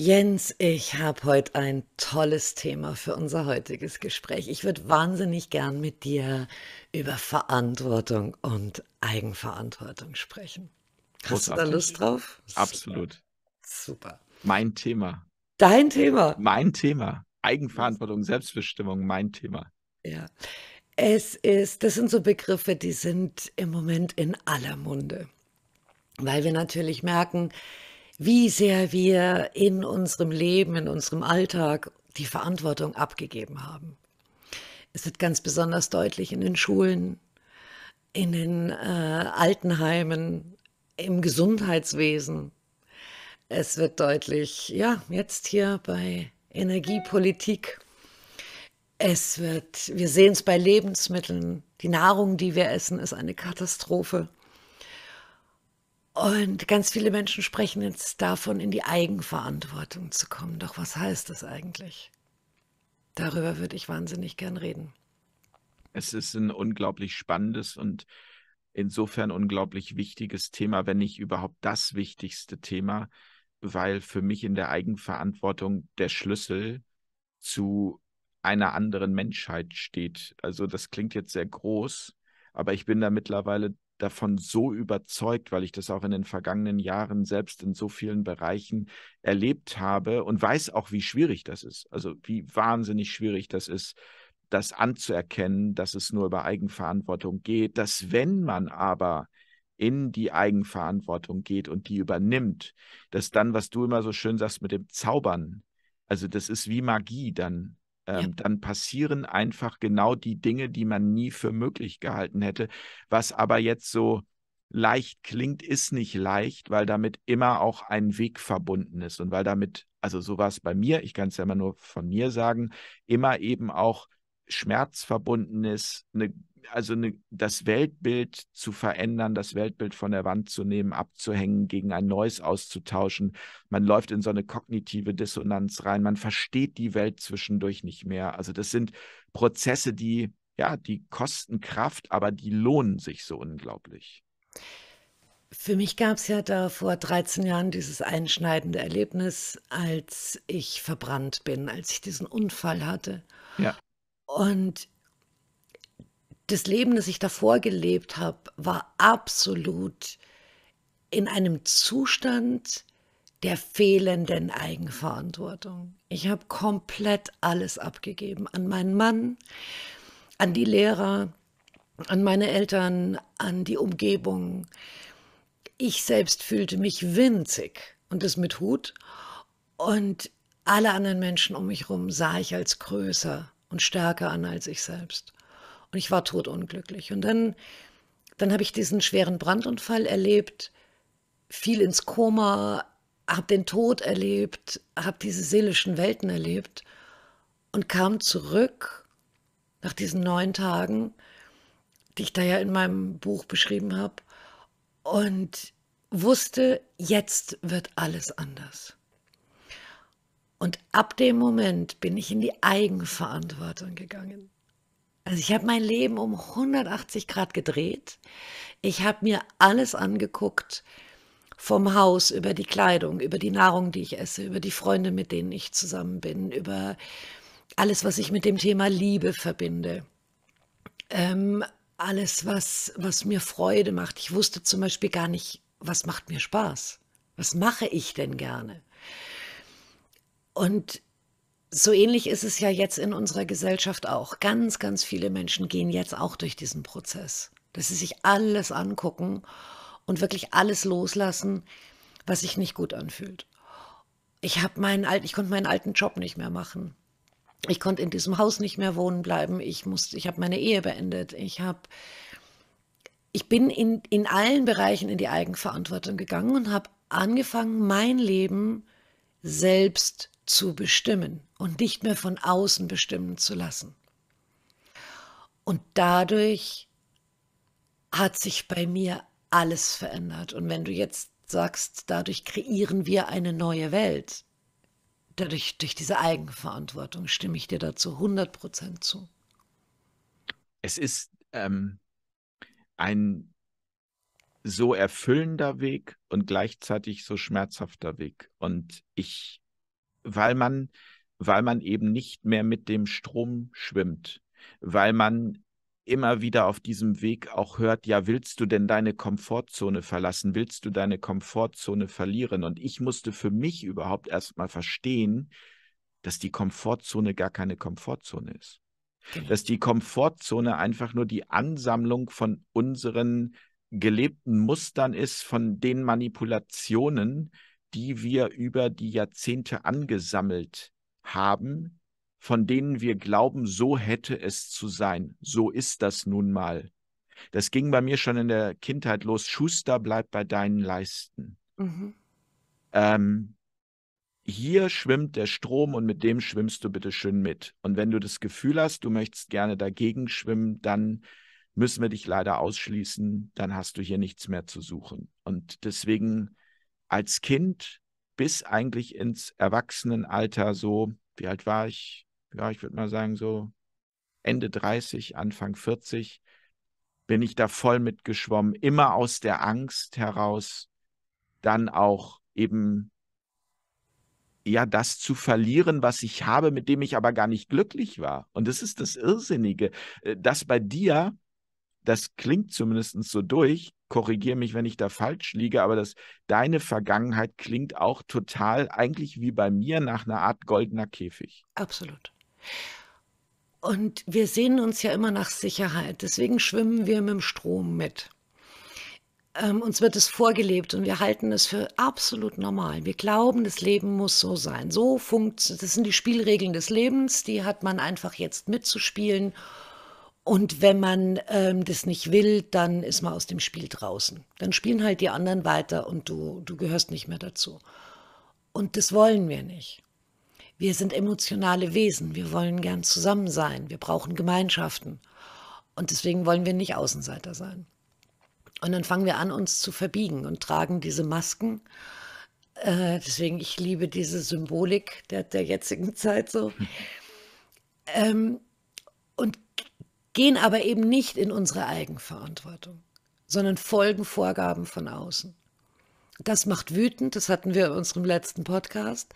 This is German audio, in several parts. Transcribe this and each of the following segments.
Jens, ich habe heute ein tolles Thema für unser heutiges Gespräch. Ich würde wahnsinnig gern mit dir über Verantwortung und Eigenverantwortung sprechen. Hast Großartig. du da Lust drauf? Absolut. Super. Mein Thema. Dein Thema. Mein Thema. Eigenverantwortung, Selbstbestimmung, mein Thema. Ja. Es ist, das sind so Begriffe, die sind im Moment in aller Munde. Weil wir natürlich merken, wie sehr wir in unserem Leben, in unserem Alltag die Verantwortung abgegeben haben. Es wird ganz besonders deutlich in den Schulen, in den äh, Altenheimen, im Gesundheitswesen. Es wird deutlich, ja, jetzt hier bei Energiepolitik. Es wird, wir sehen es bei Lebensmitteln. Die Nahrung, die wir essen, ist eine Katastrophe. Und ganz viele Menschen sprechen jetzt davon, in die Eigenverantwortung zu kommen. Doch was heißt das eigentlich? Darüber würde ich wahnsinnig gern reden. Es ist ein unglaublich spannendes und insofern unglaublich wichtiges Thema, wenn nicht überhaupt das wichtigste Thema, weil für mich in der Eigenverantwortung der Schlüssel zu einer anderen Menschheit steht. Also das klingt jetzt sehr groß, aber ich bin da mittlerweile davon so überzeugt, weil ich das auch in den vergangenen Jahren selbst in so vielen Bereichen erlebt habe und weiß auch, wie schwierig das ist. Also wie wahnsinnig schwierig das ist, das anzuerkennen, dass es nur über Eigenverantwortung geht, dass wenn man aber in die Eigenverantwortung geht und die übernimmt, dass dann, was du immer so schön sagst mit dem Zaubern, also das ist wie Magie dann ähm, ja. dann passieren einfach genau die Dinge, die man nie für möglich gehalten hätte. Was aber jetzt so leicht klingt, ist nicht leicht, weil damit immer auch ein Weg verbunden ist und weil damit, also so war es bei mir, ich kann es ja immer nur von mir sagen, immer eben auch Schmerz verbunden ist, eine also ne, das Weltbild zu verändern, das Weltbild von der Wand zu nehmen, abzuhängen, gegen ein neues auszutauschen. Man läuft in so eine kognitive Dissonanz rein, man versteht die Welt zwischendurch nicht mehr. Also das sind Prozesse, die ja, die kosten Kraft, aber die lohnen sich so unglaublich. Für mich gab es ja da vor 13 Jahren dieses einschneidende Erlebnis, als ich verbrannt bin, als ich diesen Unfall hatte. Ja. Und das Leben, das ich davor gelebt habe, war absolut in einem Zustand der fehlenden Eigenverantwortung. Ich habe komplett alles abgegeben an meinen Mann, an die Lehrer, an meine Eltern, an die Umgebung. Ich selbst fühlte mich winzig und das mit Hut und alle anderen Menschen um mich herum sah ich als größer und stärker an als ich selbst. Und ich war todunglücklich. Und dann, dann habe ich diesen schweren Brandunfall erlebt, fiel ins Koma, habe den Tod erlebt, habe diese seelischen Welten erlebt und kam zurück nach diesen neun Tagen, die ich da ja in meinem Buch beschrieben habe, und wusste, jetzt wird alles anders. Und ab dem Moment bin ich in die Eigenverantwortung gegangen. Also ich habe mein Leben um 180 Grad gedreht. Ich habe mir alles angeguckt, vom Haus über die Kleidung, über die Nahrung, die ich esse, über die Freunde, mit denen ich zusammen bin, über alles, was ich mit dem Thema Liebe verbinde. Ähm, alles, was, was mir Freude macht. Ich wusste zum Beispiel gar nicht, was macht mir Spaß? Was mache ich denn gerne? Und so ähnlich ist es ja jetzt in unserer Gesellschaft auch. Ganz, ganz viele Menschen gehen jetzt auch durch diesen Prozess, dass sie sich alles angucken und wirklich alles loslassen, was sich nicht gut anfühlt. Ich habe meinen alten, ich konnte meinen alten Job nicht mehr machen. Ich konnte in diesem Haus nicht mehr wohnen bleiben. Ich musste, ich habe meine Ehe beendet. Ich habe, ich bin in, in allen Bereichen in die Eigenverantwortung gegangen und habe angefangen, mein Leben selbst zu zu bestimmen und nicht mehr von außen bestimmen zu lassen. Und dadurch hat sich bei mir alles verändert. Und wenn du jetzt sagst, dadurch kreieren wir eine neue Welt, dadurch, durch diese Eigenverantwortung, stimme ich dir dazu 100% zu. Es ist ähm, ein so erfüllender Weg und gleichzeitig so schmerzhafter Weg. Und ich weil man, weil man eben nicht mehr mit dem Strom schwimmt, weil man immer wieder auf diesem Weg auch hört, ja, willst du denn deine Komfortzone verlassen? Willst du deine Komfortzone verlieren? Und ich musste für mich überhaupt erstmal verstehen, dass die Komfortzone gar keine Komfortzone ist. Genau. Dass die Komfortzone einfach nur die Ansammlung von unseren gelebten Mustern ist, von den Manipulationen, die wir über die Jahrzehnte angesammelt haben, von denen wir glauben, so hätte es zu sein. So ist das nun mal. Das ging bei mir schon in der Kindheit los. Schuster, bleib bei deinen Leisten. Mhm. Ähm, hier schwimmt der Strom und mit dem schwimmst du bitte schön mit. Und wenn du das Gefühl hast, du möchtest gerne dagegen schwimmen, dann müssen wir dich leider ausschließen. Dann hast du hier nichts mehr zu suchen. Und deswegen als Kind bis eigentlich ins Erwachsenenalter so, wie alt war ich? Ja, ich würde mal sagen, so Ende 30, Anfang 40, bin ich da voll mitgeschwommen, immer aus der Angst heraus, dann auch eben ja das zu verlieren, was ich habe, mit dem ich aber gar nicht glücklich war. Und das ist das Irrsinnige, äh, dass bei dir, das klingt zumindest so durch, korrigiere mich, wenn ich da falsch liege, aber das deine Vergangenheit klingt auch total eigentlich wie bei mir nach einer Art goldener Käfig. Absolut. Und wir sehnen uns ja immer nach Sicherheit, deswegen schwimmen wir mit dem Strom mit. Ähm, uns wird es vorgelebt und wir halten es für absolut normal. Wir glauben, das Leben muss so sein. So funktioniert, das sind die Spielregeln des Lebens, die hat man einfach jetzt mitzuspielen und wenn man ähm, das nicht will, dann ist man aus dem Spiel draußen. Dann spielen halt die anderen weiter und du, du gehörst nicht mehr dazu. Und das wollen wir nicht. Wir sind emotionale Wesen. Wir wollen gern zusammen sein. Wir brauchen Gemeinschaften. Und deswegen wollen wir nicht Außenseiter sein. Und dann fangen wir an, uns zu verbiegen und tragen diese Masken. Äh, deswegen, ich liebe diese Symbolik der, der jetzigen Zeit so. Hm. Ähm, und gehen aber eben nicht in unsere Eigenverantwortung, sondern folgen Vorgaben von außen. Das macht wütend, das hatten wir in unserem letzten Podcast.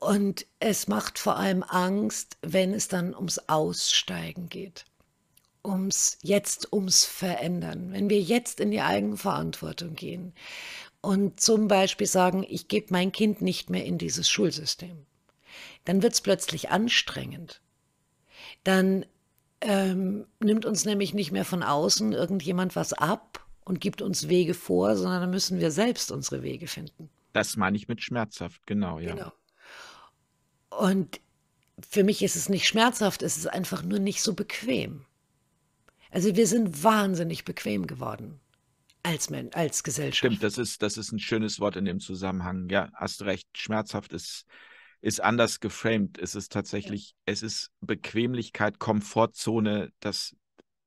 Und es macht vor allem Angst, wenn es dann ums Aussteigen geht. Ums jetzt ums Verändern. Wenn wir jetzt in die Eigenverantwortung gehen und zum Beispiel sagen, ich gebe mein Kind nicht mehr in dieses Schulsystem, dann wird es plötzlich anstrengend. Dann ähm, nimmt uns nämlich nicht mehr von außen irgendjemand was ab und gibt uns Wege vor, sondern dann müssen wir selbst unsere Wege finden. Das meine ich mit schmerzhaft, genau, ja. Genau. Und für mich ist es nicht schmerzhaft, es ist einfach nur nicht so bequem. Also wir sind wahnsinnig bequem geworden als, Men als Gesellschaft. Stimmt, das ist, das ist ein schönes Wort in dem Zusammenhang. Ja, hast recht. Schmerzhaft ist ist anders geframed. Es ist tatsächlich, ja. es ist Bequemlichkeit, Komfortzone, das,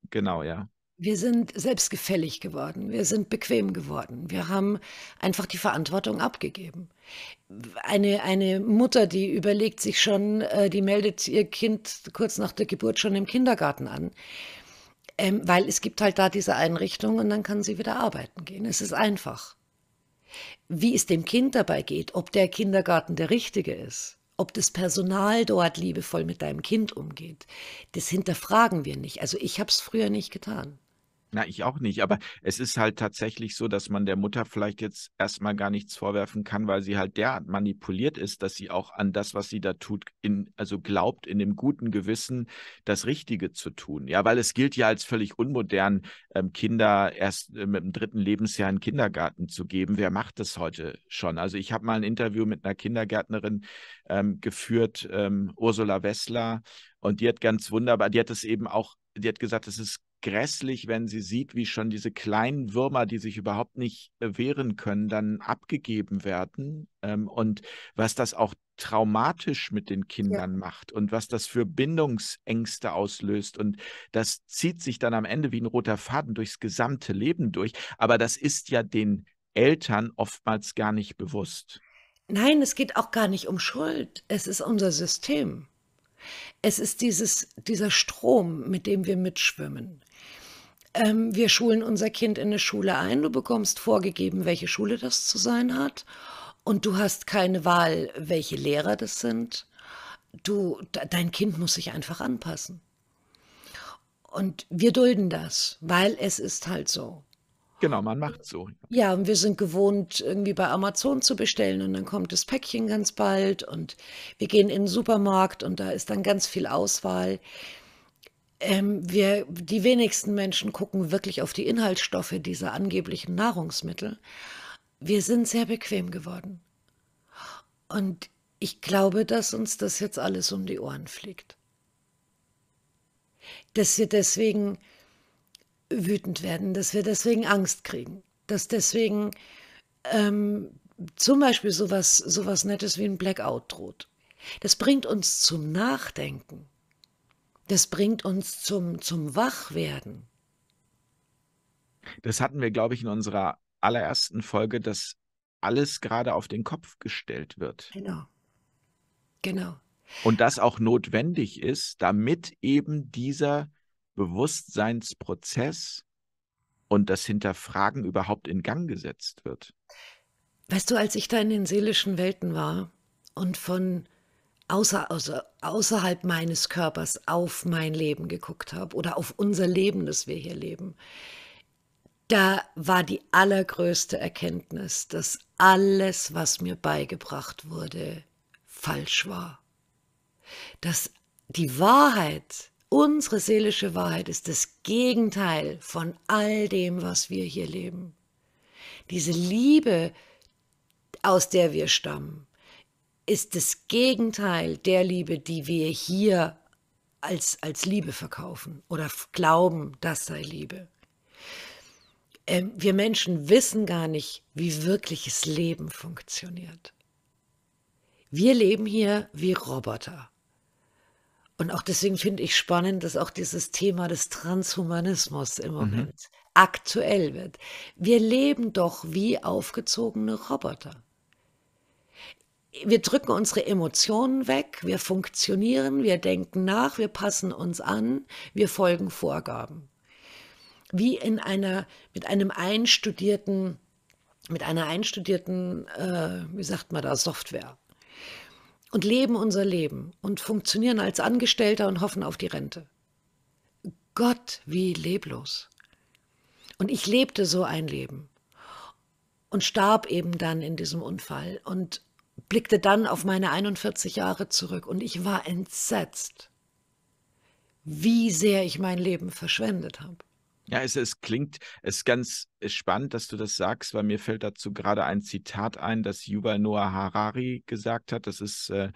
genau, ja. Wir sind selbstgefällig geworden, wir sind bequem geworden, wir haben einfach die Verantwortung abgegeben. Eine, eine Mutter, die überlegt sich schon, äh, die meldet ihr Kind kurz nach der Geburt schon im Kindergarten an. Ähm, weil es gibt halt da diese Einrichtung und dann kann sie wieder arbeiten gehen. Es ist einfach wie es dem Kind dabei geht, ob der Kindergarten der richtige ist, ob das Personal dort liebevoll mit deinem Kind umgeht, das hinterfragen wir nicht. Also ich habe es früher nicht getan. Na, ich auch nicht, aber es ist halt tatsächlich so, dass man der Mutter vielleicht jetzt erstmal gar nichts vorwerfen kann, weil sie halt derart manipuliert ist, dass sie auch an das, was sie da tut, in, also glaubt, in dem guten Gewissen das Richtige zu tun. Ja, weil es gilt ja als völlig unmodern, ähm, Kinder erst äh, mit dem dritten Lebensjahr in den Kindergarten zu geben. Wer macht das heute schon? Also ich habe mal ein Interview mit einer Kindergärtnerin ähm, geführt, ähm, Ursula Wessler, und die hat ganz wunderbar, die hat es eben auch die hat gesagt, es ist grässlich, wenn sie sieht, wie schon diese kleinen Würmer, die sich überhaupt nicht äh, wehren können, dann abgegeben werden ähm, und was das auch traumatisch mit den Kindern ja. macht und was das für Bindungsängste auslöst. Und das zieht sich dann am Ende wie ein roter Faden durchs gesamte Leben durch. Aber das ist ja den Eltern oftmals gar nicht bewusst. Nein, es geht auch gar nicht um Schuld. Es ist unser System. Es ist dieses, dieser Strom, mit dem wir mitschwimmen. Ähm, wir schulen unser Kind in eine Schule ein, du bekommst vorgegeben, welche Schule das zu sein hat und du hast keine Wahl, welche Lehrer das sind. Du, dein Kind muss sich einfach anpassen. Und wir dulden das, weil es ist halt so. Genau, man macht so. Ja, und wir sind gewohnt, irgendwie bei Amazon zu bestellen und dann kommt das Päckchen ganz bald und wir gehen in den Supermarkt und da ist dann ganz viel Auswahl. Ähm, wir, die wenigsten Menschen gucken wirklich auf die Inhaltsstoffe dieser angeblichen Nahrungsmittel. Wir sind sehr bequem geworden. Und ich glaube, dass uns das jetzt alles um die Ohren fliegt. Dass wir deswegen wütend werden, dass wir deswegen Angst kriegen, dass deswegen ähm, zum Beispiel sowas, sowas Nettes wie ein Blackout droht. Das bringt uns zum Nachdenken. Das bringt uns zum, zum Wachwerden. Das hatten wir, glaube ich, in unserer allerersten Folge, dass alles gerade auf den Kopf gestellt wird. Genau. Genau. Und das auch notwendig ist, damit eben dieser Bewusstseinsprozess und das Hinterfragen überhaupt in Gang gesetzt wird. Weißt du, als ich da in den seelischen Welten war und von außer, außer, also außerhalb meines Körpers auf mein Leben geguckt habe oder auf unser Leben, das wir hier leben, da war die allergrößte Erkenntnis, dass alles, was mir beigebracht wurde, falsch war. Dass die Wahrheit Unsere seelische Wahrheit ist das Gegenteil von all dem, was wir hier leben. Diese Liebe, aus der wir stammen, ist das Gegenteil der Liebe, die wir hier als, als Liebe verkaufen oder glauben, das sei Liebe. Ähm, wir Menschen wissen gar nicht, wie wirkliches Leben funktioniert. Wir leben hier wie Roboter. Und auch deswegen finde ich spannend, dass auch dieses Thema des Transhumanismus im mhm. Moment mhm. aktuell wird. Wir leben doch wie aufgezogene Roboter. Wir drücken unsere Emotionen weg, wir funktionieren, wir denken nach, wir passen uns an, wir folgen Vorgaben. Wie in einer, mit einem einstudierten, mit einer einstudierten, äh, wie sagt man da, Software und leben unser Leben und funktionieren als Angestellter und hoffen auf die Rente. Gott, wie leblos. Und ich lebte so ein Leben und starb eben dann in diesem Unfall und blickte dann auf meine 41 Jahre zurück und ich war entsetzt, wie sehr ich mein Leben verschwendet habe. Ja, es, es klingt, es ist ganz spannend, dass du das sagst, weil mir fällt dazu gerade ein Zitat ein, das Yuval Noah Harari gesagt hat. Das ist äh,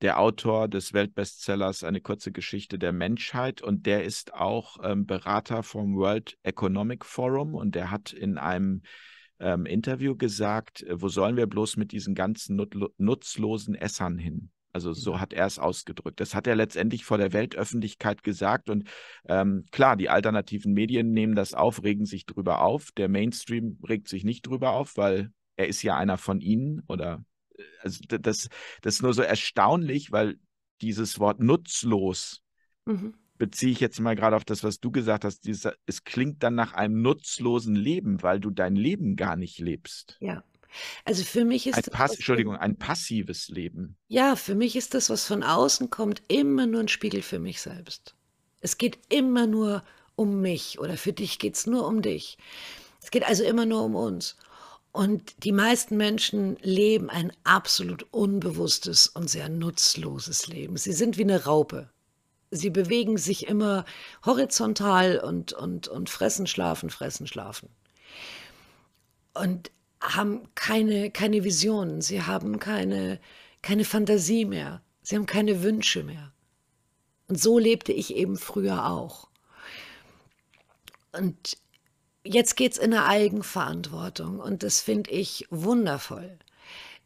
der Autor des Weltbestsellers Eine kurze Geschichte der Menschheit und der ist auch ähm, Berater vom World Economic Forum und der hat in einem ähm, Interview gesagt, äh, wo sollen wir bloß mit diesen ganzen nut nutzlosen Essern hin? Also so hat er es ausgedrückt. Das hat er letztendlich vor der Weltöffentlichkeit gesagt. Und ähm, klar, die alternativen Medien nehmen das auf, regen sich drüber auf. Der Mainstream regt sich nicht drüber auf, weil er ist ja einer von ihnen. Oder äh, also das, das ist nur so erstaunlich, weil dieses Wort nutzlos mhm. beziehe ich jetzt mal gerade auf das, was du gesagt hast. Dieses, es klingt dann nach einem nutzlosen Leben, weil du dein Leben gar nicht lebst. Ja. Also für mich ist ein das. Pass Entschuldigung, ein passives Leben. Ja, für mich ist das, was von außen kommt, immer nur ein Spiegel für mich selbst. Es geht immer nur um mich oder für dich geht es nur um dich. Es geht also immer nur um uns. Und die meisten Menschen leben ein absolut unbewusstes und sehr nutzloses Leben. Sie sind wie eine Raupe. Sie bewegen sich immer horizontal und, und, und fressen, schlafen, fressen, schlafen. Und haben keine, keine Visionen, sie haben keine, keine Fantasie mehr, sie haben keine Wünsche mehr. Und so lebte ich eben früher auch. Und jetzt geht es in der Eigenverantwortung und das finde ich wundervoll,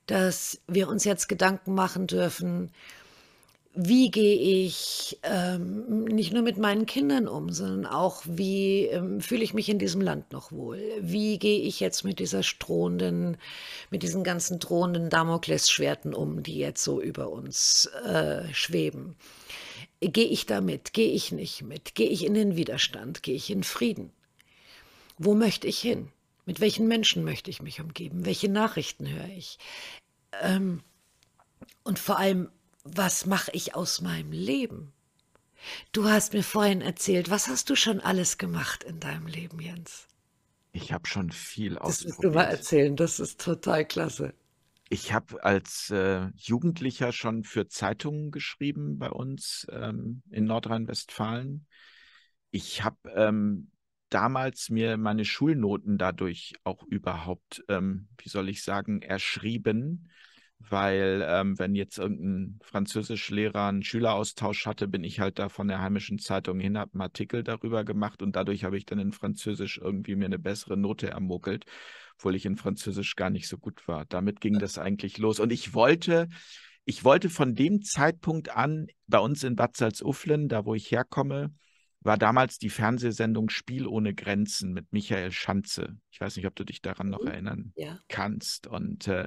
dass wir uns jetzt Gedanken machen dürfen, wie gehe ich ähm, nicht nur mit meinen Kindern um, sondern auch, wie ähm, fühle ich mich in diesem Land noch wohl? Wie gehe ich jetzt mit dieser drohenden, mit diesen ganzen drohenden Damoklesschwerten um, die jetzt so über uns äh, schweben? Gehe ich da mit? Gehe ich nicht mit? Gehe ich in den Widerstand? Gehe ich in Frieden? Wo möchte ich hin? Mit welchen Menschen möchte ich mich umgeben? Welche Nachrichten höre ich? Ähm, und vor allem, was mache ich aus meinem Leben? Du hast mir vorhin erzählt, was hast du schon alles gemacht in deinem Leben, Jens? Ich habe schon viel das ausprobiert. Das musst du mal erzählen, das ist total klasse. Ich habe als äh, Jugendlicher schon für Zeitungen geschrieben bei uns ähm, in Nordrhein-Westfalen. Ich habe ähm, damals mir meine Schulnoten dadurch auch überhaupt, ähm, wie soll ich sagen, erschrieben weil ähm, wenn jetzt irgendein Französischlehrer einen Schüleraustausch hatte, bin ich halt da von der heimischen Zeitung hin, habe einen Artikel darüber gemacht und dadurch habe ich dann in Französisch irgendwie mir eine bessere Note ermuckelt, obwohl ich in Französisch gar nicht so gut war. Damit ging das eigentlich los und ich wollte, ich wollte von dem Zeitpunkt an bei uns in Bad Salzuflen, da wo ich herkomme, war damals die Fernsehsendung Spiel ohne Grenzen mit Michael Schanze. Ich weiß nicht, ob du dich daran noch mhm. erinnern ja. kannst. Und äh,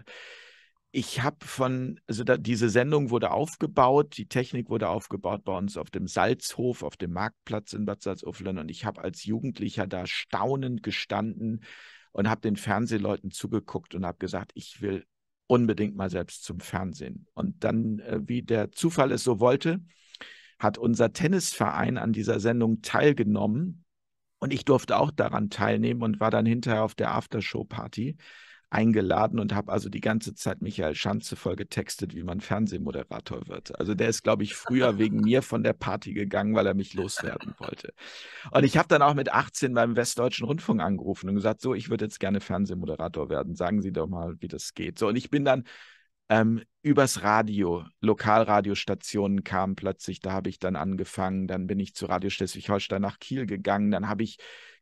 ich habe von, also da, diese Sendung wurde aufgebaut, die Technik wurde aufgebaut bei uns auf dem Salzhof, auf dem Marktplatz in Bad Salzuflen und ich habe als Jugendlicher da staunend gestanden und habe den Fernsehleuten zugeguckt und habe gesagt, ich will unbedingt mal selbst zum Fernsehen. Und dann, äh, wie der Zufall es so wollte, hat unser Tennisverein an dieser Sendung teilgenommen und ich durfte auch daran teilnehmen und war dann hinterher auf der Aftershow-Party eingeladen und habe also die ganze Zeit Michael Schanze voll getextet, wie man Fernsehmoderator wird. Also der ist, glaube ich, früher wegen mir von der Party gegangen, weil er mich loswerden wollte. Und ich habe dann auch mit 18 beim Westdeutschen Rundfunk angerufen und gesagt, so, ich würde jetzt gerne Fernsehmoderator werden. Sagen Sie doch mal, wie das geht. So, und ich bin dann ähm, übers Radio, Lokalradiostationen kamen plötzlich, da habe ich dann angefangen, dann bin ich zu Radio Schleswig-Holstein nach Kiel gegangen, dann habe ich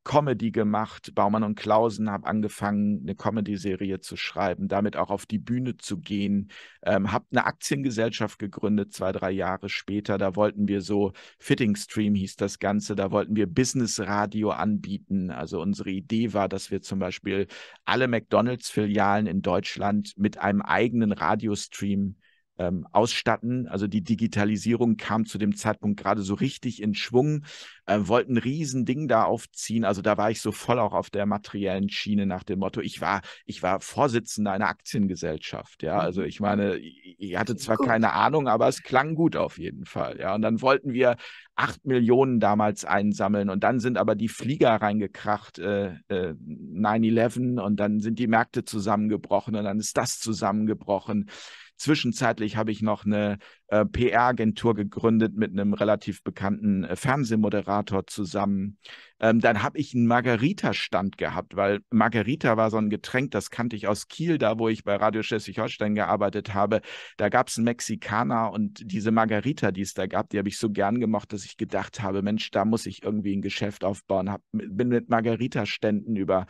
Comedy gemacht. Baumann und Klausen habe angefangen, eine Comedy-Serie zu schreiben, damit auch auf die Bühne zu gehen. Ähm, habe eine Aktiengesellschaft gegründet, zwei, drei Jahre später. Da wollten wir so, Fitting Stream hieß das Ganze, da wollten wir Business-Radio anbieten. Also unsere Idee war, dass wir zum Beispiel alle McDonalds-Filialen in Deutschland mit einem eigenen Radiostream ähm, ausstatten. Also die Digitalisierung kam zu dem Zeitpunkt gerade so richtig in Schwung, äh, wollten ein Riesending da aufziehen. Also da war ich so voll auch auf der materiellen Schiene nach dem Motto, ich war, ich war Vorsitzender einer Aktiengesellschaft. Ja, also mhm. ich meine, ich hatte zwar gut. keine Ahnung, aber es klang gut auf jeden Fall. Ja, und dann wollten wir acht Millionen damals einsammeln und dann sind aber die Flieger reingekracht, äh, äh, 9-11 und dann sind die Märkte zusammengebrochen und dann ist das zusammengebrochen. Zwischenzeitlich habe ich noch eine äh, PR-Agentur gegründet mit einem relativ bekannten äh, Fernsehmoderator zusammen. Ähm, dann habe ich einen Margarita-Stand gehabt, weil Margarita war so ein Getränk, das kannte ich aus Kiel, da wo ich bei Radio Schleswig-Holstein gearbeitet habe. Da gab es einen Mexikaner und diese Margarita, die es da gab, die habe ich so gern gemocht, dass ich gedacht habe, Mensch, da muss ich irgendwie ein Geschäft aufbauen. Hab, bin mit Margarita-Ständen über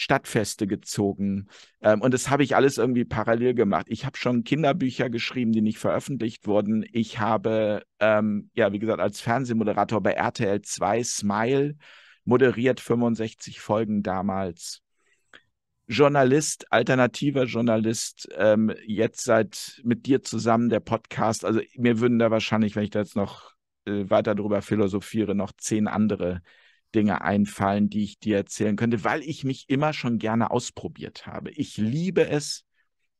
Stadtfeste gezogen. Ähm, und das habe ich alles irgendwie parallel gemacht. Ich habe schon Kinderbücher geschrieben, die nicht veröffentlicht wurden. Ich habe, ähm, ja, wie gesagt, als Fernsehmoderator bei RTL 2 Smile moderiert 65 Folgen damals. Journalist, alternativer Journalist, ähm, jetzt seit mit dir zusammen der Podcast. Also mir würden da wahrscheinlich, wenn ich da jetzt noch äh, weiter drüber philosophiere, noch zehn andere Dinge einfallen, die ich dir erzählen könnte, weil ich mich immer schon gerne ausprobiert habe. Ich liebe es,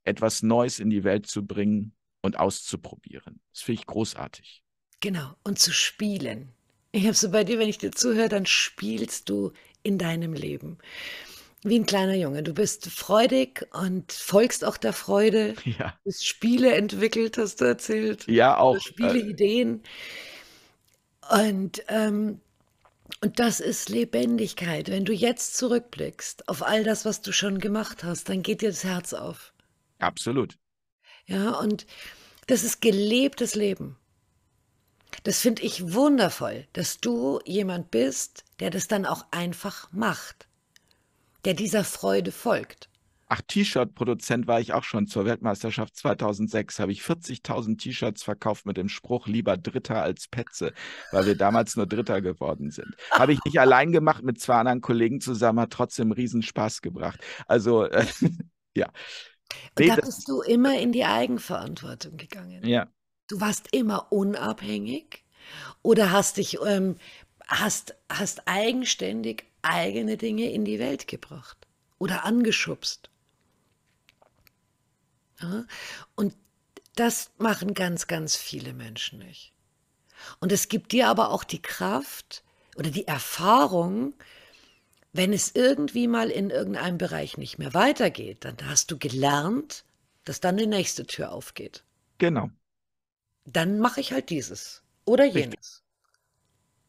etwas Neues in die Welt zu bringen und auszuprobieren. Das finde ich großartig. Genau, und zu spielen. Ich habe so bei dir, wenn ich dir zuhöre, dann spielst du in deinem Leben. Wie ein kleiner Junge. Du bist freudig und folgst auch der Freude. Ja. Du hast Spiele entwickelt, hast du erzählt. Ja, auch. Spiele, äh, Ideen. Und ähm, und das ist Lebendigkeit. Wenn du jetzt zurückblickst auf all das, was du schon gemacht hast, dann geht dir das Herz auf. Absolut. Ja, und das ist gelebtes Leben. Das finde ich wundervoll, dass du jemand bist, der das dann auch einfach macht, der dieser Freude folgt. Ach, T-Shirt-Produzent war ich auch schon zur Weltmeisterschaft 2006. Habe ich 40.000 T-Shirts verkauft mit dem Spruch, lieber Dritter als Petze, weil wir damals nur Dritter geworden sind. Habe ich nicht allein gemacht, mit zwei anderen Kollegen zusammen, hat trotzdem riesen Spaß gebracht. Also, äh, ja. Nee, da bist du immer in die Eigenverantwortung gegangen. Ja. Du warst immer unabhängig oder hast dich, ähm, hast, hast eigenständig eigene Dinge in die Welt gebracht oder angeschubst? Ja? Und das machen ganz, ganz viele Menschen nicht. Und es gibt dir aber auch die Kraft oder die Erfahrung, wenn es irgendwie mal in irgendeinem Bereich nicht mehr weitergeht, dann hast du gelernt, dass dann die nächste Tür aufgeht. Genau. Dann mache ich halt dieses oder jenes.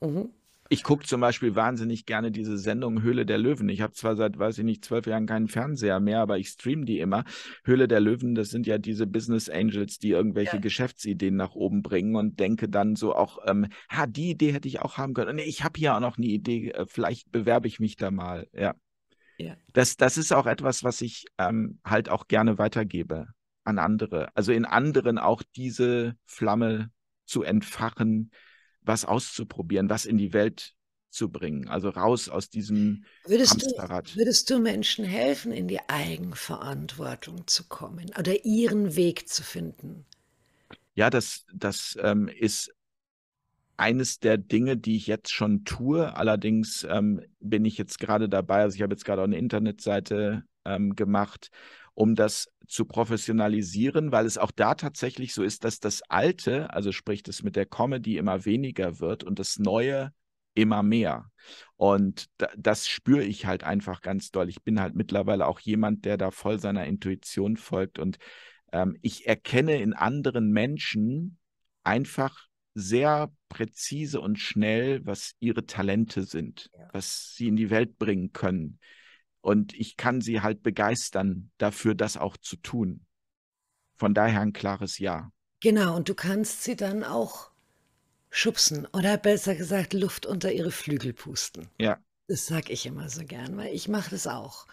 Richtig. Mhm ich gucke zum Beispiel wahnsinnig gerne diese Sendung Höhle der Löwen. Ich habe zwar seit, weiß ich nicht, zwölf Jahren keinen Fernseher mehr, aber ich streame die immer. Höhle der Löwen, das sind ja diese Business Angels, die irgendwelche ja. Geschäftsideen nach oben bringen und denke dann so auch, ähm, ha, die Idee hätte ich auch haben können. Nee, ich habe hier auch noch eine Idee, äh, vielleicht bewerbe ich mich da mal. Ja. ja. Das, das ist auch etwas, was ich ähm, halt auch gerne weitergebe an andere. Also in anderen auch diese Flamme zu entfachen, was auszuprobieren, was in die Welt zu bringen. Also raus aus diesem würdest Hamsterrad. Du, würdest du Menschen helfen, in die Eigenverantwortung zu kommen oder ihren Weg zu finden? Ja, das, das ähm, ist eines der Dinge, die ich jetzt schon tue. Allerdings ähm, bin ich jetzt gerade dabei, also ich habe jetzt gerade auch eine Internetseite ähm, gemacht, um das zu professionalisieren, weil es auch da tatsächlich so ist, dass das Alte, also sprich das mit der Comedy immer weniger wird und das Neue immer mehr. Und das spüre ich halt einfach ganz doll. Ich bin halt mittlerweile auch jemand, der da voll seiner Intuition folgt und ähm, ich erkenne in anderen Menschen einfach sehr präzise und schnell, was ihre Talente sind, ja. was sie in die Welt bringen können, und ich kann sie halt begeistern dafür, das auch zu tun. Von daher ein klares Ja. Genau, und du kannst sie dann auch schubsen oder besser gesagt Luft unter ihre Flügel pusten. Ja. Das sage ich immer so gern, weil ich mache das auch.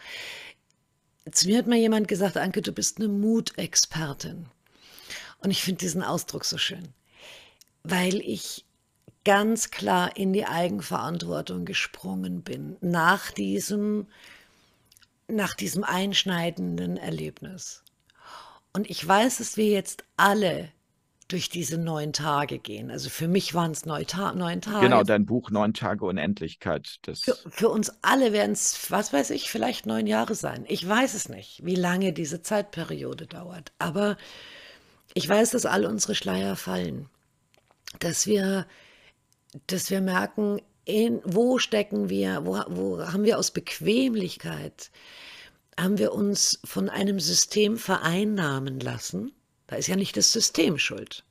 Zu mir hat mal jemand gesagt, Anke, du bist eine Mutexpertin. Und ich finde diesen Ausdruck so schön, weil ich ganz klar in die Eigenverantwortung gesprungen bin nach diesem nach diesem einschneidenden Erlebnis. Und ich weiß, dass wir jetzt alle durch diese neun Tage gehen. Also für mich waren es neun, Ta neun Tage. Genau, dein Buch Neun Tage Unendlichkeit. Das für, für uns alle werden es, was weiß ich, vielleicht neun Jahre sein. Ich weiß es nicht, wie lange diese Zeitperiode dauert. Aber ich weiß, dass alle unsere Schleier fallen. Dass wir, dass wir merken, in, wo stecken wir, wo, wo haben wir aus Bequemlichkeit, haben wir uns von einem System vereinnahmen lassen? Da ist ja nicht das System schuld.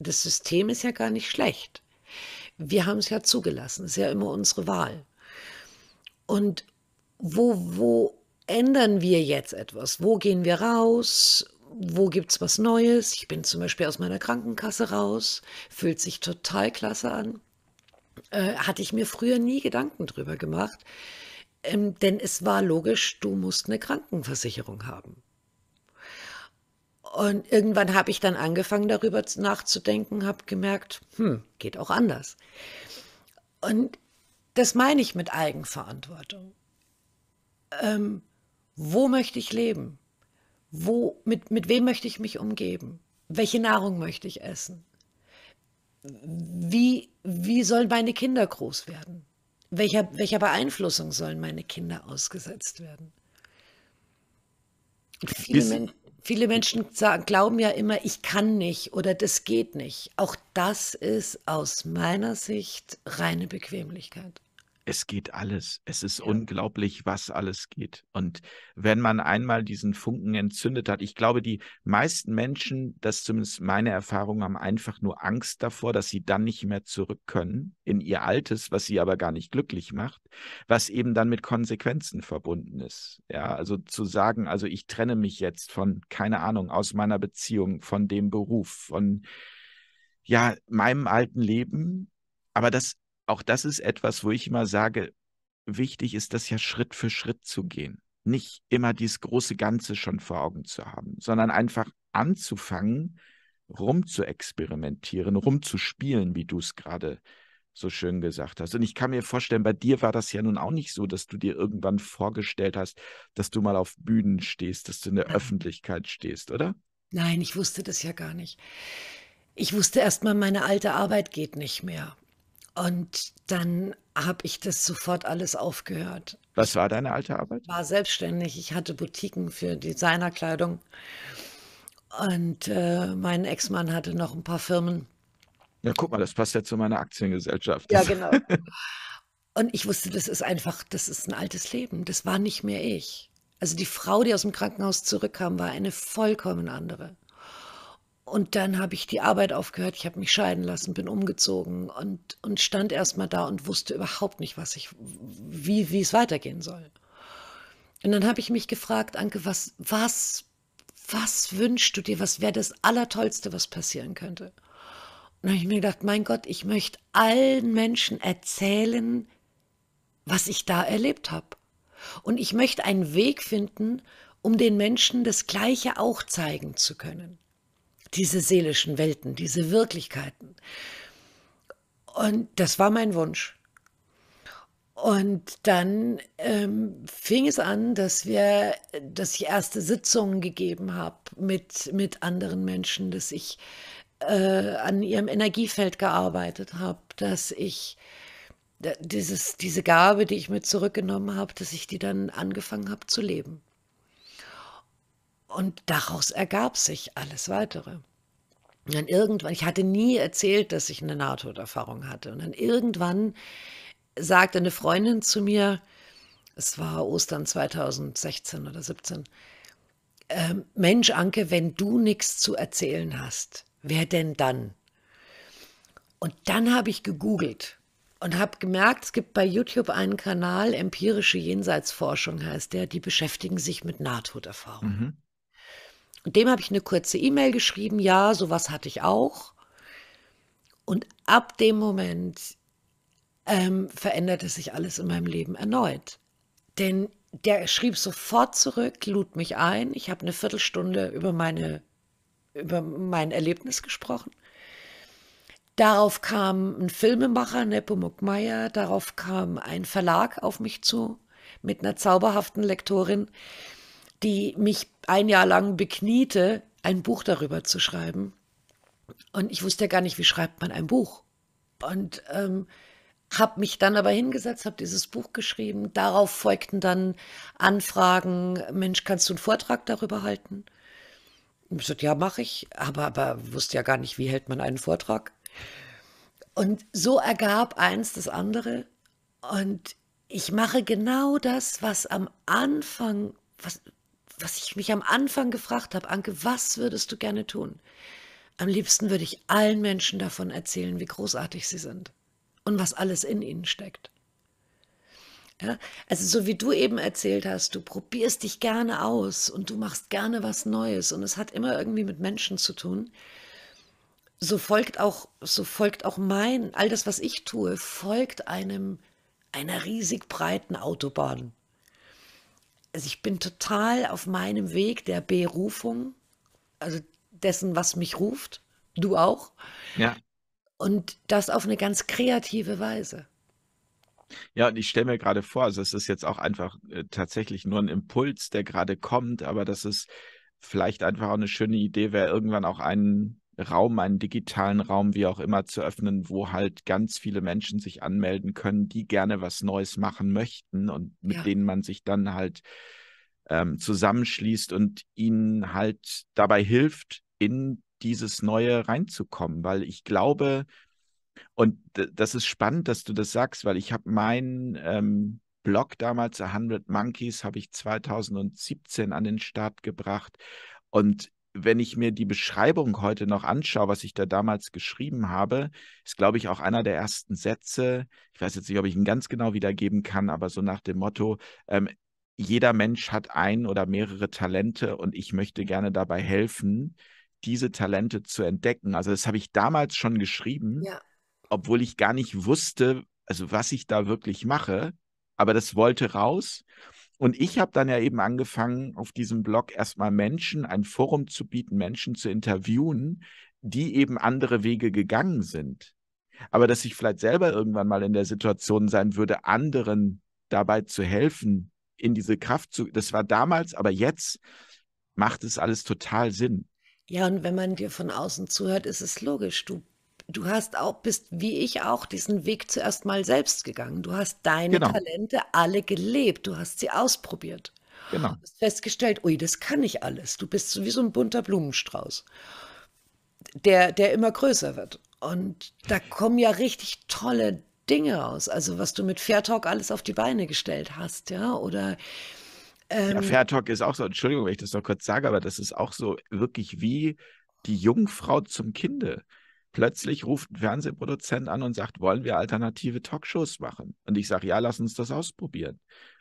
Das System ist ja gar nicht schlecht. Wir haben es ja zugelassen, ist ja immer unsere Wahl. Und wo, wo ändern wir jetzt etwas? Wo gehen wir raus? Wo gibt es was Neues? Ich bin zum Beispiel aus meiner Krankenkasse raus, fühlt sich total klasse an äh, hatte ich mir früher nie Gedanken drüber gemacht. Ähm, denn es war logisch, du musst eine Krankenversicherung haben. Und irgendwann habe ich dann angefangen, darüber nachzudenken, habe gemerkt, hm, geht auch anders. Und das meine ich mit Eigenverantwortung. Ähm, wo möchte ich leben? Wo, mit, mit wem möchte ich mich umgeben? Welche Nahrung möchte ich essen? wie, wie sollen meine Kinder groß werden? Welcher, welcher Beeinflussung sollen meine Kinder ausgesetzt werden? viele, Men viele Menschen sagen, glauben ja immer, ich kann nicht oder das geht nicht. Auch das ist aus meiner Sicht reine Bequemlichkeit es geht alles. Es ist ja. unglaublich, was alles geht. Und wenn man einmal diesen Funken entzündet hat, ich glaube, die meisten Menschen, das ist zumindest meine Erfahrung, haben einfach nur Angst davor, dass sie dann nicht mehr zurück können in ihr Altes, was sie aber gar nicht glücklich macht, was eben dann mit Konsequenzen verbunden ist. Ja, also zu sagen, also ich trenne mich jetzt von, keine Ahnung, aus meiner Beziehung, von dem Beruf, von ja, meinem alten Leben. Aber das auch das ist etwas, wo ich immer sage, wichtig ist das ja Schritt für Schritt zu gehen. Nicht immer dieses große Ganze schon vor Augen zu haben, sondern einfach anzufangen, rumzuexperimentieren, rumzuspielen, wie du es gerade so schön gesagt hast. Und ich kann mir vorstellen, bei dir war das ja nun auch nicht so, dass du dir irgendwann vorgestellt hast, dass du mal auf Bühnen stehst, dass du in der Nein. Mhm. Öffentlichkeit stehst, oder? Nein, ich wusste das ja gar nicht. Ich wusste erst mal, meine alte Arbeit geht nicht mehr. Und dann habe ich das sofort alles aufgehört. Was war deine alte Arbeit? Ich war selbstständig. Ich hatte Boutiquen für Designerkleidung. Und äh, mein Ex-Mann hatte noch ein paar Firmen. Ja, guck mal, das passt ja zu meiner Aktiengesellschaft. Ja, genau. Und ich wusste, das ist einfach, das ist ein altes Leben. Das war nicht mehr ich. Also die Frau, die aus dem Krankenhaus zurückkam, war eine vollkommen andere. Und dann habe ich die Arbeit aufgehört, ich habe mich scheiden lassen, bin umgezogen und, und stand erstmal da und wusste überhaupt nicht, was ich, wie, wie es weitergehen soll. Und dann habe ich mich gefragt, Anke, was, was, was wünschst du dir? Was wäre das Allertollste, was passieren könnte? Und dann habe ich mir gedacht, mein Gott, ich möchte allen Menschen erzählen, was ich da erlebt habe. Und ich möchte einen Weg finden, um den Menschen das Gleiche auch zeigen zu können diese seelischen Welten, diese Wirklichkeiten. Und das war mein Wunsch. Und dann ähm, fing es an, dass wir, dass ich erste Sitzungen gegeben habe mit, mit anderen Menschen, dass ich äh, an ihrem Energiefeld gearbeitet habe, dass ich dieses, diese Gabe, die ich mir zurückgenommen habe, dass ich die dann angefangen habe zu leben. Und daraus ergab sich alles Weitere. Und dann irgendwann, ich hatte nie erzählt, dass ich eine Nahtoderfahrung hatte. Und dann irgendwann sagte eine Freundin zu mir, es war Ostern 2016 oder 17, äh, Mensch, Anke, wenn du nichts zu erzählen hast, wer denn dann? Und dann habe ich gegoogelt und habe gemerkt, es gibt bei YouTube einen Kanal, empirische Jenseitsforschung heißt der, die beschäftigen sich mit Nahtoderfahrungen. Mhm. Und dem habe ich eine kurze E-Mail geschrieben, ja, sowas hatte ich auch. Und ab dem Moment ähm, veränderte sich alles in meinem Leben erneut. Denn der schrieb sofort zurück, lud mich ein. Ich habe eine Viertelstunde über, meine, über mein Erlebnis gesprochen. Darauf kam ein Filmemacher, Nepomuk Meyer, darauf kam ein Verlag auf mich zu mit einer zauberhaften Lektorin, die mich ein Jahr lang bekniete, ein Buch darüber zu schreiben. Und ich wusste ja gar nicht, wie schreibt man ein Buch. Und ähm, habe mich dann aber hingesetzt, habe dieses Buch geschrieben. Darauf folgten dann Anfragen, Mensch, kannst du einen Vortrag darüber halten? Und ich sagte, ja, mache ich, aber, aber wusste ja gar nicht, wie hält man einen Vortrag. Und so ergab eins das andere. Und ich mache genau das, was am Anfang, was, was ich mich am Anfang gefragt habe, Anke, was würdest du gerne tun? Am liebsten würde ich allen Menschen davon erzählen, wie großartig sie sind und was alles in ihnen steckt. Ja, also so wie du eben erzählt hast, du probierst dich gerne aus und du machst gerne was Neues und es hat immer irgendwie mit Menschen zu tun. So folgt auch, so folgt auch mein, all das, was ich tue, folgt einem einer riesig breiten Autobahn also ich bin total auf meinem Weg der Berufung, also dessen, was mich ruft. Du auch. Ja. Und das auf eine ganz kreative Weise. Ja, und ich stelle mir gerade vor, also es ist jetzt auch einfach äh, tatsächlich nur ein Impuls, der gerade kommt, aber das ist vielleicht einfach auch eine schöne Idee wäre, irgendwann auch einen Raum, einen digitalen Raum, wie auch immer, zu öffnen, wo halt ganz viele Menschen sich anmelden können, die gerne was Neues machen möchten und mit ja. denen man sich dann halt ähm, zusammenschließt und ihnen halt dabei hilft, in dieses Neue reinzukommen, weil ich glaube, und das ist spannend, dass du das sagst, weil ich habe meinen ähm, Blog damals, 100 Monkeys, habe ich 2017 an den Start gebracht und wenn ich mir die Beschreibung heute noch anschaue, was ich da damals geschrieben habe, ist, glaube ich, auch einer der ersten Sätze. Ich weiß jetzt nicht, ob ich ihn ganz genau wiedergeben kann, aber so nach dem Motto, ähm, jeder Mensch hat ein oder mehrere Talente und ich möchte mhm. gerne dabei helfen, diese Talente zu entdecken. Also das habe ich damals schon geschrieben, ja. obwohl ich gar nicht wusste, also was ich da wirklich mache, aber das wollte raus. Und ich habe dann ja eben angefangen, auf diesem Blog erstmal Menschen, ein Forum zu bieten, Menschen zu interviewen, die eben andere Wege gegangen sind. Aber dass ich vielleicht selber irgendwann mal in der Situation sein würde, anderen dabei zu helfen, in diese Kraft zu, das war damals, aber jetzt macht es alles total Sinn. Ja, und wenn man dir von außen zuhört, ist es logisch. Du du hast auch, bist wie ich auch diesen Weg zuerst mal selbst gegangen. Du hast deine genau. Talente alle gelebt, du hast sie ausprobiert. Genau. Du hast festgestellt, ui, das kann ich alles. Du bist so wie so ein bunter Blumenstrauß, der, der immer größer wird. Und da kommen ja richtig tolle Dinge raus. Also was du mit Fair Talk alles auf die Beine gestellt hast, ja, oder ähm, ja, Fair Talk ist auch so, Entschuldigung, wenn ich das noch kurz sage, aber das ist auch so wirklich wie die Jungfrau zum Kinde. Plötzlich ruft ein Fernsehproduzent an und sagt, wollen wir alternative Talkshows machen? Und ich sage, ja, lass uns das ausprobieren.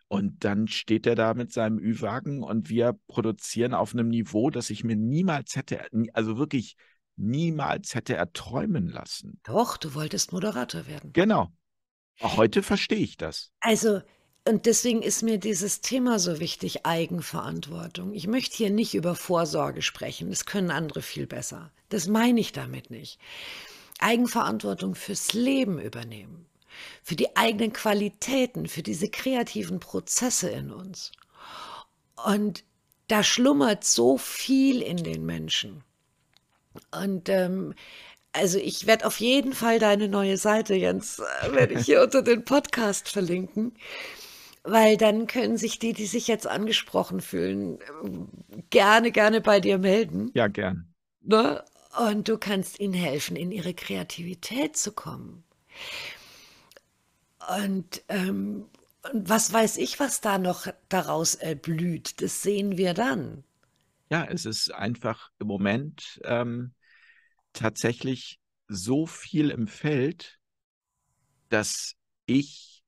Und dann steht er da mit seinem Ü-Wagen und wir produzieren auf einem Niveau, das ich mir niemals hätte, also wirklich niemals hätte erträumen lassen. Doch, du wolltest Moderator werden. Genau. Heute verstehe ich das. Also, und deswegen ist mir dieses Thema so wichtig, Eigenverantwortung. Ich möchte hier nicht über Vorsorge sprechen, das können andere viel besser. Das meine ich damit nicht. Eigenverantwortung fürs Leben übernehmen, für die eigenen Qualitäten, für diese kreativen Prozesse in uns. Und da schlummert so viel in den Menschen. Und ähm, also ich werde auf jeden Fall deine neue Seite, Jens, äh, werde ich hier unter den Podcast verlinken weil dann können sich die, die sich jetzt angesprochen fühlen, gerne, gerne bei dir melden. Ja, gern. Ne? Und du kannst ihnen helfen, in ihre Kreativität zu kommen. Und ähm, was weiß ich, was da noch daraus erblüht, äh, das sehen wir dann. Ja, es ist einfach im Moment ähm, tatsächlich so viel im Feld, dass ich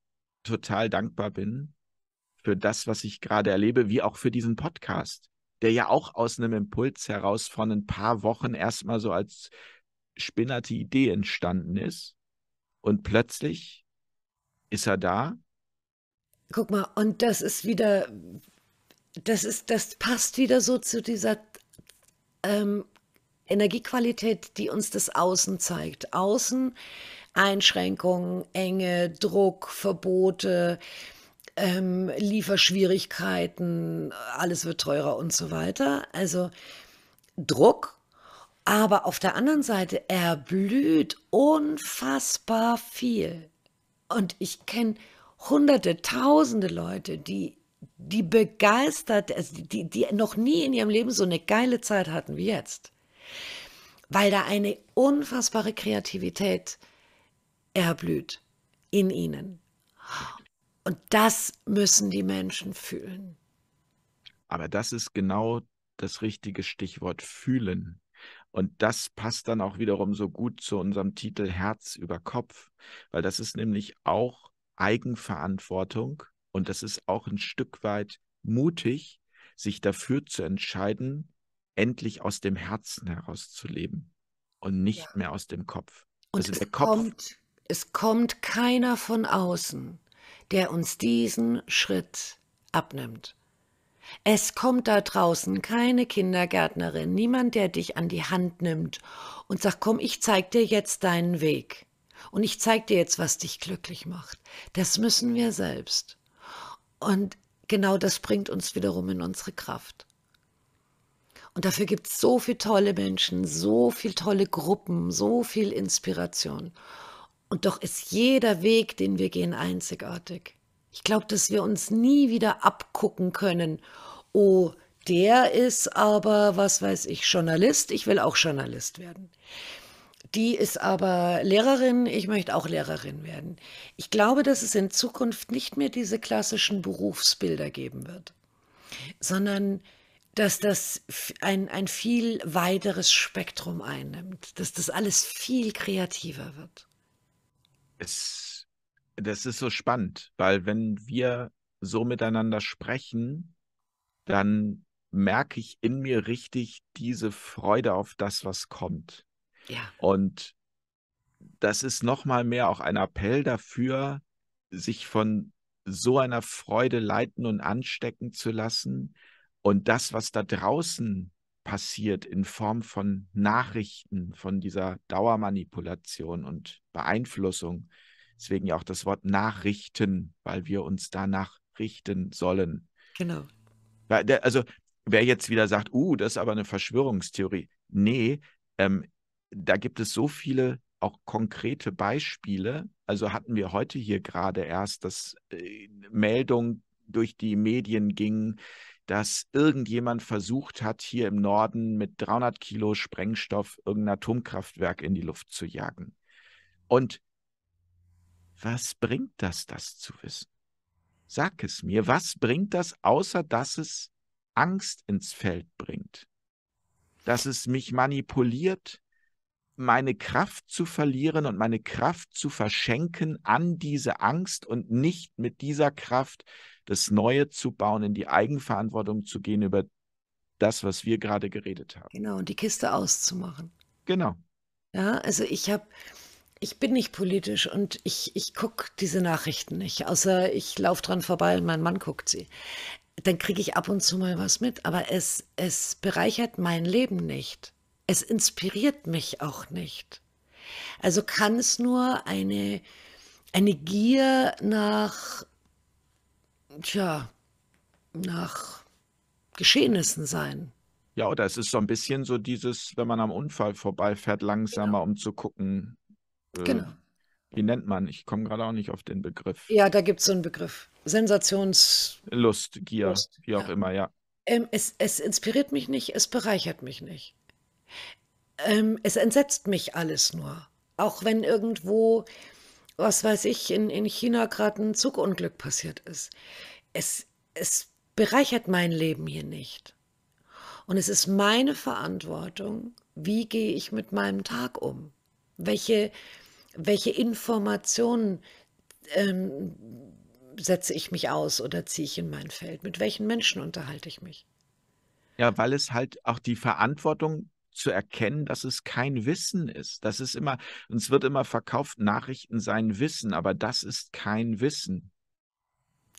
total dankbar bin für das, was ich gerade erlebe, wie auch für diesen Podcast, der ja auch aus einem Impuls heraus von ein paar Wochen erstmal so als spinnerte Idee entstanden ist. Und plötzlich ist er da. Guck mal, und das ist wieder, das ist, das passt wieder so zu dieser ähm, Energiequalität, die uns das Außen zeigt. Außen Einschränkungen, Enge, Druck, Verbote, ähm, Lieferschwierigkeiten, alles wird teurer und so weiter. Also Druck. Aber auf der anderen Seite erblüht unfassbar viel. Und ich kenne hunderte, tausende Leute, die, die begeistert, also die, die noch nie in ihrem Leben so eine geile Zeit hatten wie jetzt. Weil da eine unfassbare Kreativität äh, erblüht in ihnen. Und das müssen die Menschen fühlen. Aber das ist genau das richtige Stichwort fühlen. Und das passt dann auch wiederum so gut zu unserem Titel Herz über Kopf, weil das ist nämlich auch Eigenverantwortung und das ist auch ein Stück weit mutig, sich dafür zu entscheiden, endlich aus dem Herzen herauszuleben und nicht ja. mehr aus dem Kopf. Und also der Kopf kommt es kommt keiner von außen, der uns diesen Schritt abnimmt. Es kommt da draußen keine Kindergärtnerin, niemand, der dich an die Hand nimmt und sagt, komm, ich zeig dir jetzt deinen Weg. Und ich zeig dir jetzt, was dich glücklich macht. Das müssen wir selbst. Und genau das bringt uns wiederum in unsere Kraft. Und dafür gibt es so viele tolle Menschen, so viele tolle Gruppen, so viel Inspiration. Und doch ist jeder Weg, den wir gehen, einzigartig. Ich glaube, dass wir uns nie wieder abgucken können. Oh, der ist aber, was weiß ich, Journalist. Ich will auch Journalist werden. Die ist aber Lehrerin. Ich möchte auch Lehrerin werden. Ich glaube, dass es in Zukunft nicht mehr diese klassischen Berufsbilder geben wird, sondern dass das ein, ein viel weiteres Spektrum einnimmt, dass das alles viel kreativer wird. Es, das ist so spannend, weil wenn wir so miteinander sprechen, dann merke ich in mir richtig diese Freude auf das, was kommt. Ja. Und das ist nochmal mehr auch ein Appell dafür, sich von so einer Freude leiten und anstecken zu lassen und das, was da draußen passiert in Form von Nachrichten, von dieser Dauermanipulation und Beeinflussung. Deswegen ja auch das Wort Nachrichten, weil wir uns danach richten sollen. Genau. Also wer jetzt wieder sagt, uh, das ist aber eine Verschwörungstheorie. Nee, ähm, da gibt es so viele auch konkrete Beispiele. Also hatten wir heute hier gerade erst, dass äh, Meldung durch die Medien ging, dass irgendjemand versucht hat, hier im Norden mit 300 Kilo Sprengstoff irgendein Atomkraftwerk in die Luft zu jagen. Und was bringt das, das zu wissen? Sag es mir, was bringt das, außer dass es Angst ins Feld bringt? Dass es mich manipuliert, meine Kraft zu verlieren und meine Kraft zu verschenken an diese Angst und nicht mit dieser Kraft das Neue zu bauen, in die Eigenverantwortung zu gehen über das, was wir gerade geredet haben. Genau, und die Kiste auszumachen. Genau. Ja, also ich habe, ich bin nicht politisch und ich, ich gucke diese Nachrichten nicht, außer ich laufe dran vorbei und mein Mann guckt sie. Dann kriege ich ab und zu mal was mit, aber es, es bereichert mein Leben nicht. Es inspiriert mich auch nicht. Also kann es nur eine, eine Gier nach tja, nach Geschehnissen sein. Ja, oder es ist so ein bisschen so dieses, wenn man am Unfall vorbeifährt, langsamer, genau. um zu gucken. Äh, genau. Wie nennt man? Ich komme gerade auch nicht auf den Begriff. Ja, da gibt es so einen Begriff. Sensationslust, Gier, Lust. wie auch ja. immer, ja. Ähm, es, es inspiriert mich nicht, es bereichert mich nicht. Ähm, es entsetzt mich alles nur. Auch wenn irgendwo was weiß ich, in, in China gerade ein Zugunglück passiert ist. Es, es bereichert mein Leben hier nicht. Und es ist meine Verantwortung, wie gehe ich mit meinem Tag um? Welche, welche Informationen ähm, setze ich mich aus oder ziehe ich in mein Feld? Mit welchen Menschen unterhalte ich mich? Ja, weil es halt auch die Verantwortung zu erkennen, dass es kein Wissen ist. Das ist immer, uns wird immer verkauft, Nachrichten seien Wissen, aber das ist kein Wissen.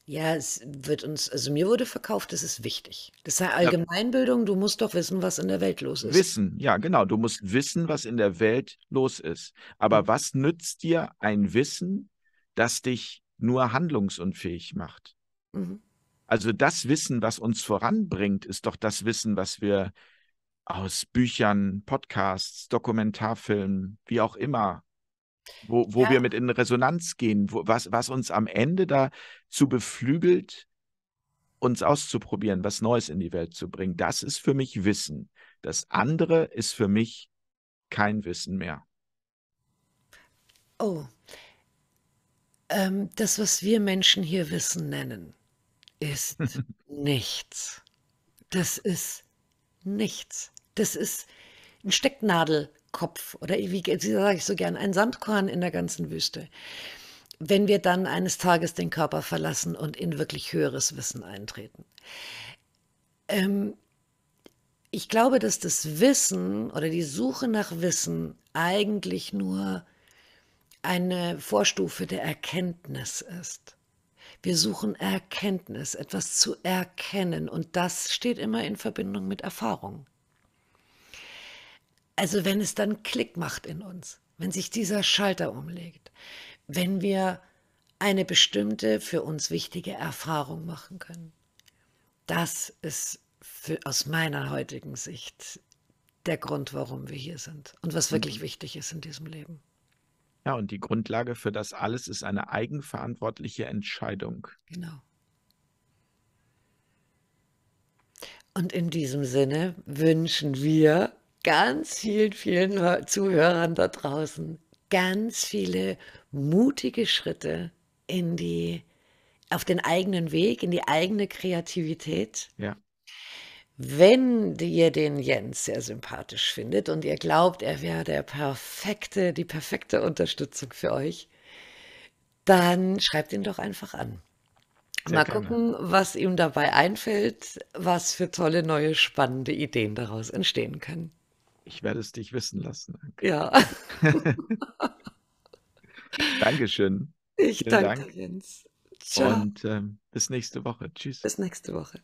Ja, es wird uns, also mir wurde verkauft, das ist wichtig. Das sei Allgemeinbildung, du musst doch wissen, was in der Welt los ist. Wissen, ja, genau. Du musst wissen, was in der Welt los ist. Aber was nützt dir ein Wissen, das dich nur handlungsunfähig macht? Mhm. Also das Wissen, was uns voranbringt, ist doch das Wissen, was wir aus Büchern, Podcasts, Dokumentarfilmen, wie auch immer, wo, wo ja. wir mit in Resonanz gehen, wo, was, was uns am Ende dazu beflügelt, uns auszuprobieren, was Neues in die Welt zu bringen. Das ist für mich Wissen. Das andere ist für mich kein Wissen mehr. Oh, ähm, das, was wir Menschen hier Wissen nennen, ist nichts. Das ist nichts. Das ist ein Stecknadelkopf oder wie, wie sage ich so gern, ein Sandkorn in der ganzen Wüste. Wenn wir dann eines Tages den Körper verlassen und in wirklich höheres Wissen eintreten. Ähm, ich glaube, dass das Wissen oder die Suche nach Wissen eigentlich nur eine Vorstufe der Erkenntnis ist. Wir suchen Erkenntnis, etwas zu erkennen und das steht immer in Verbindung mit Erfahrung. Also wenn es dann Klick macht in uns, wenn sich dieser Schalter umlegt, wenn wir eine bestimmte für uns wichtige Erfahrung machen können. Das ist für, aus meiner heutigen Sicht der Grund, warum wir hier sind und was wirklich mhm. wichtig ist in diesem Leben. Ja, und die Grundlage für das alles ist eine eigenverantwortliche Entscheidung. Genau. Und in diesem Sinne wünschen wir ganz vielen, vielen Zuhörern da draußen ganz viele mutige Schritte in die, auf den eigenen Weg, in die eigene Kreativität. Ja. Wenn ihr den Jens sehr sympathisch findet und ihr glaubt, er wäre der perfekte, die perfekte Unterstützung für euch, dann schreibt ihn doch einfach an. Sehr Mal gerne. gucken, was ihm dabei einfällt, was für tolle neue spannende Ideen daraus entstehen können. Ich werde es dich wissen lassen. Anke. Ja. Dankeschön. Ich Vielen danke, Dank. Jens. Ciao. Und ähm, bis nächste Woche. Tschüss. Bis nächste Woche.